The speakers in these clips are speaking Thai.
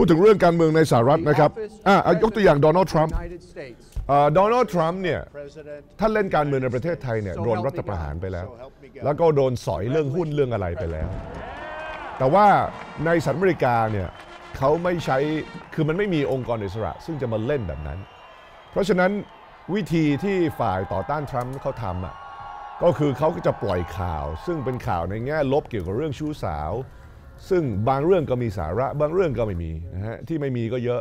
พูดถึงเรื่องการเมืองในสหรัฐนะครับอ่ายกตัวอย่างโดนัลด์ทรัมป์โดนัลด์ทรัมป์เนี่ยท่านเล่นการเมืองในประเทศไทยเนี่ยโดนรัฐประหารไปแล้ว แล้วก็โดนสอยเรื่องหุ้นเรื่องอะไรไปแล้ว แต่ว่าในสหรัฐอเมริกาเนี่ยเขาไม่ใช้คือมันไม่มีองค์กรอิสระ ซึ่งจะมาเล่นแบบนั้น เพราะฉะนั้นวิธีที่ฝ่ายต่อต้านทรัมป์เขาทำอ่ะ ก็คือเขาก็จะปล่อยข่าว ซึ่งเป็นข่าวในแง่ลบเกี่ยวกับเรื่องชู้สาวซึ่งบางเรื่องก็มีสาระ บางเรื่องก็ไม่มีนะฮะที่ไม่มีก็เยอะ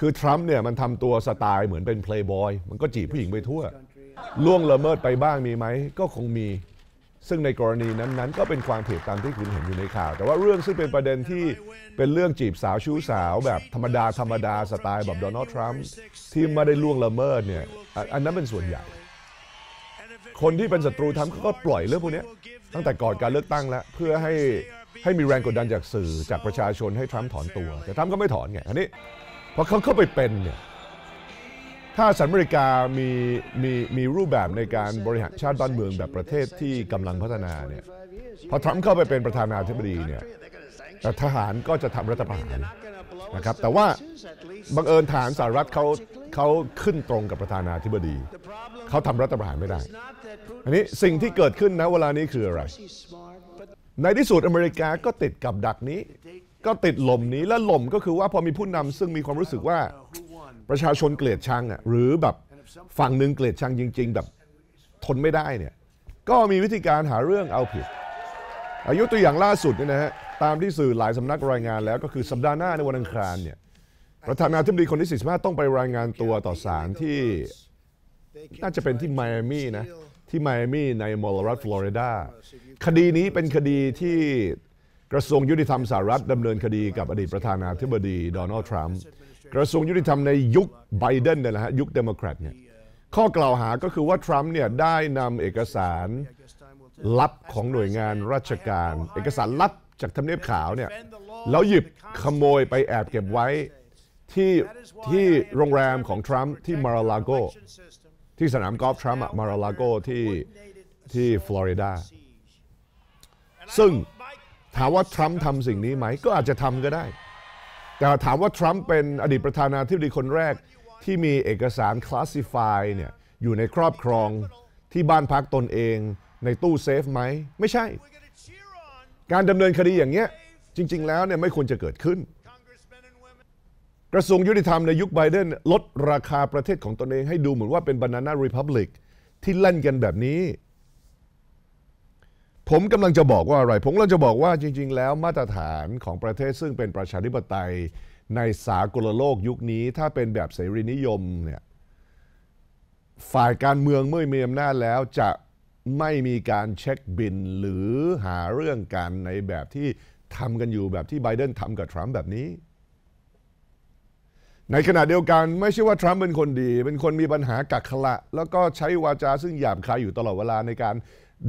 คือ ทรัมป์เนี่ย มันทำตัวสไตล์เหมือนเป็นเพลย์บอยมันก็จีบผู้หญิงไปทั่ว ล่วงละเมิดไปบ้างมีไหม ก็คงมี ซึ่งในกรณีนั้น ๆ ก็เป็นความผิดตามที่คุณเห็นอยู่ในข่าว แต่ว่าเรื่องซึ่งเป็นประเด็นที่เป็นเรื่องจีบสาวชู้สาวแบบธรรมดาธรรมดาสไตล์แบบโดนัลด์ทรัมป์ที่ไม่ได้ล่วงละเมิดเนี่ยอันนั้นเป็นส่วนใหญ่คนที่เป็นศัตรูทรัมป์ก็ปล่อยเรื่องพวกนี้ตั้งแต่ก่อนการเลือกตั้งแล้วเพื่อให้ให้มีแรงกดดันจากสื่อจากประชาชนให้ทรัมป์ถอนตัว แต่ทรัมป์ก็ไม่ถอนไงอันนี้พอเขาเข้าไปเป็นเนี่ยถ้าสหรัฐอเมริกามีมีมีรูปแบบในการบริหารชาติบ้านเมืองแบบประเทศที่กำลังพัฒนาเนี่ยพอทรัมป์เข้าไปเป็นประธานาธิบดีเนี่ยทหารก็จะทำรัฐประหารนะครับ แต่ว่าบังเอิญฐานสหรัฐเขาเขาขึ้นตรงกับประธานาธิบดีเขาทำรัฐประหารไม่ได้ อันนี้สิ่งที่เกิดขึ้นนะเวลานี้คืออะไรในที่สุดอเมริกาก็ติดกับดักนี้ ก็ติดหล่มนี้และหล่มก็คือว่าพอมีผู้นำ ซึ่งมีความรู้สึกว่าประชาชนเกลียดชังอ่ะหรือแบบฝั่งหนึ่งเกลียดชังจริง ๆ แบบ ทนไม่ได้เนี่ยก็มีวิธีการหาเรื่องเอาผิด อายุตัวอย่างล่าสุดเนี่ยนะฮะตามที่สื่อหลายสำนักรายงานแล้ว ก็คือสัปดาห์หน้าในวันอังคารเนี่ยประธานาธิบดีคนที่45ต้องไปรายงานตัวต่อศาลที่น่าจะเป็นที่ไมอามี่นะที่ไมอามี่ในมอลรัฐฟลอริดาคดีนี้เป็นคดีที่กระทรวงยุติธรรมสหรัฐดำเนินคดีกับอดีตประธานาธิบดีโดนัลด์ทรัมป์กระทรวงยุติธรรมในยุคไบเดนเนี่ยนะฮะยุคเดโมแครตเนี่ยข้อกล่าวหาก็คือว่าทรัมป์เนี่ยได้นำเอกสารลับของหน่วยงานราชการ เอกสารลับจากทำเนียบขาวเนี่ยแล้วหยิบขโมยไปแอบเก็บไว้ที่ที่โรงแรมของทรัมป์ที่มาราลาโกที่สนามกอล์ฟทรัมป์อะมาราลาโกที่ที่ฟลอริดาซึ่งถามว่าทรัมป์ทำสิ่งนี้ไหมก็อาจจะทำก็ได้ แต่ถามว่า ทรัมป์เป็นอดีตประธานาธิบดีคนแรกที่มีเอกสารคลาสสิฟายเนี่ยอยู่ในครอบครองที่บ้านพักตนเองในตู้เซฟไหมไม่ใช่ การดำเนินคดีอย่างเงี้ยจริงๆ แล้วเนี่ยไม่ควรจะเกิดขึ้น กระทรวงยุติธรรมในยุคไบเดนลดราคาประเทศของตนเอง ให้ดูเหมือนว่าเป็นบานานารีพับลิกที่เล่นกันแบบนี้ผมกำลังจะบอกว่าอะไร ผมกำลังจะบอกว่าจริง ๆ แล้วมาตรฐานของประเทศซึ่งเป็นประชาธิปไตยในสากลโลกยุคนี้ ถ้าเป็นแบบเสรีนิยมเนี่ยฝ่ายการเมืองเมื่อมีอำนาจแล้วจะไม่มีการเช็คบินหรือหาเรื่องกันในแบบที่ทำกันอยู่แบบที่ไบเดนทำกับทรัมป์แบบนี้ ในขณะเดียวกันไม่ใช่ว่าทรัมป์เป็นคนดี เป็นคนมีปัญหากักขละแล้วก็ใช้วาจาซึ่งหยาบคายอยู่ตลอดเวลาในการ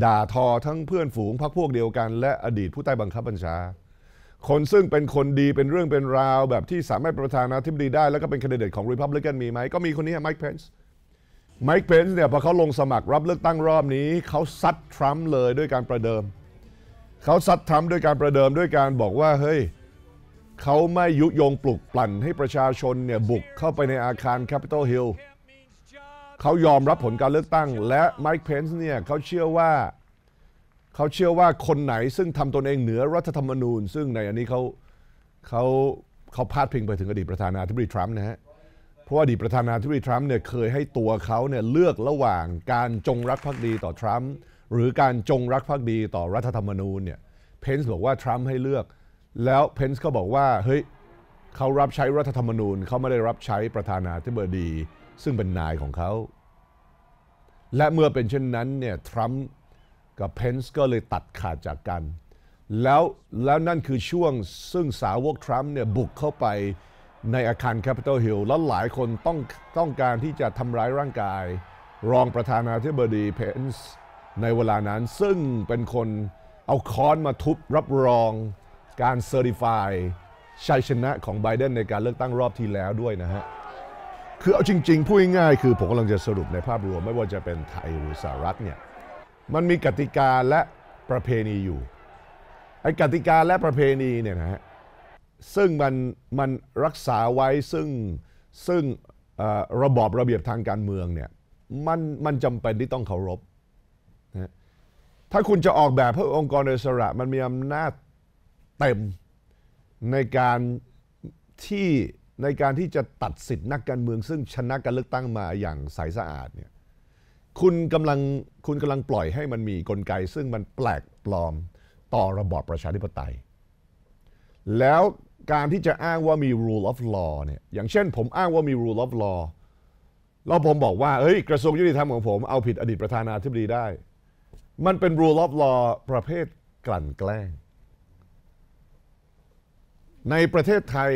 ด่าทอทั้งเพื่อนฝูงพรรคพวกเดียวกันและอดีตผู้ใต้บังคับบัญชา คนซึ่งเป็นคนดีเป็นเรื่องเป็นราว แบบที่สามารถประธานาธิบดีได้ แล้วก็เป็นคนเดตของริพับลิกันมีไหมก็มีคนนี้ไมค์เพนส์ไมค์เพนส์เนี่ยพอเขาลงสมัครรับเลือกตั้งรอบนี้ เขาซัดทรัมป์เลยด้วยการประเดิมเขาซัดทรัมป์ด้วยการประเดิมด้วยการบอกว่า เฮ้ยเขาไม่ยุยงปลุกปลั่นให้ประชาชนเนี่ยบุกเข้าไปในอาคารแคปิตอลฮิลล์เขายอมรับผลการเลือกตั้งและไมค์เพนส์เนี่ยเขาเชื่อว่าเขาเชื่อว่าคนไหนซึ่งทำตนเองเหนือรัฐธรรมนูญซึ่งในอันนี้เขาเขาเขาพาดพิงไปถึงอดีตประธานาธิบดีทรัมป์นะฮะเพราะว่าอดีตประธานาธิบดีทรัมป์เนี่ยเคยให้ตัวเขาเนี่ยเลือกระหว่างการจงรักภักดีต่อทรัมป์หรือการจงรักภักดีต่อรัฐธรรมนูญเนี่ยเพนส์บอกว่าทรัมป์ให้เลือกแล้วเพนส์ก็บอกว่าเฮ้ยเขารับใช้รัฐธรรมนูญเขาไม่ได้รับใช้ประธานาธิบดี ซึ่งเป็นนายของเขาและเมื่อเป็นเช่นนั้นเนี่ยทรัมป์กับเพนซ์ก็เลยตัดขาดจากกัน แล้วแล้วนั่นคือช่วงซึ่งสาวกทรัมป์เนี่ยบุกเข้าไปในอาคารแคปิตอลฮิลล์แล้วหลายคนต้องต้องการที่จะทำร้ายร่างกายรองประธานาธิบดีเพนซ์ในเวลานั้น ซึ่งเป็นคนเอาค้อนมาทุบรับรองการเซอร์ติฟายชัยชนะของไบเดนในการเลือกตั้งรอบที่แล้วด้วยนะฮะคือเอาจริงๆ พูดง่ายๆคือ ผมกำลังจะสรุปในภาพรวม ไม่ว่าจะเป็นไทยหรือสหรัฐเนี่ยมันมีกติกาและประเพณีอยู่ไอ้กติกาและประเพณีเนี่ยนะฮะซึ่งมันมันรักษาไว้ซึ่งซึ่งระบอบระเบียบทางการเมืองเนี่ยมันมันจำเป็นที่ต้องเคารพนะถ้าคุณจะออกแบบเพื่อองค์กรอิสระ มันมีอำนาจเต็มในการที่ในการที่จะตัดสิทธินักการเมืองซึ่งชนะการเลือกตั้งมาอย่างใสสะอาดเนี่ยคุณกำลังคุณกำลังปล่อยให้มันมีกลไก ซึ่งมันแปลกปลอมต่อระบอบประชาธิปไตย แล้วการที่จะอ้างว่ามี rule of law เนี่ยอย่างเช่นผมอ้างว่ามี rule of law แล้วผมบอกว่าเฮ้ย กระทรวงยุติธรรมของผม เอาผิดอดีตประธานาธิบดีได้ มันเป็น rule of law ประเภทกลั่นแกล้ง ในประเทศไทย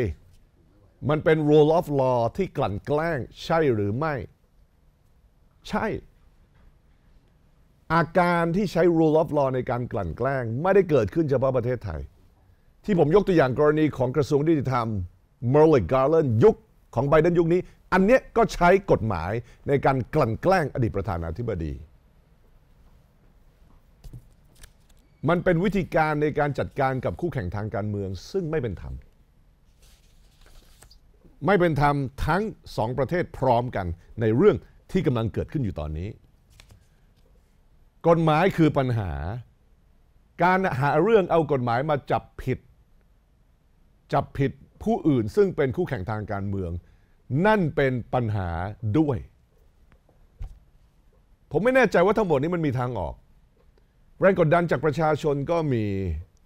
มันเป็น rule of law ที่กลั่นแกล้งใช่หรือไม่ ใช่ อาการที่ใช้ rule of law ในการกลั่นแกล้ง ไม่ได้เกิดขึ้นเฉพาะประเทศไทย ที่ผมยกตัวอย่างกรณีของกระทรวงดิจิัลเม m e r l ิก Garland ยุคของไบเดนยุคนี้ อันเนี้ยก็ใช้กฎหมายในการกลั่นแกล้งอดีตประธานาธิบดี มันเป็นวิธีการในการจัดการกับคู่แข่งทางการเมืองซึ่งไม่เป็นธรรมไม่เป็นธรรมทั้งสองประเทศพร้อมกันในเรื่องที่กำลังเกิดขึ้นอยู่ตอนนี้ กฎหมายคือปัญหา การหาเรื่องเอากฎหมายมาจับผิด จับผิดผู้อื่นซึ่งเป็นคู่แข่งทางการเมือง นั่นเป็นปัญหาด้วย ผมไม่แน่ใจว่าทั้งหมดนี้มันมีทางออก แรงกดดันจากประชาชนก็มี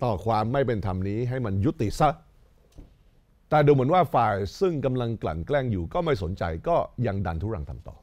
ต่อความไม่เป็นธรรมนี้ให้มันยุติซะแต่ดูเหมือนว่าฝ่ายซึ่งกำลังกลั่นแกล้งอยู่ก็ไม่สนใจก็ยังดันทุรังทำต่อ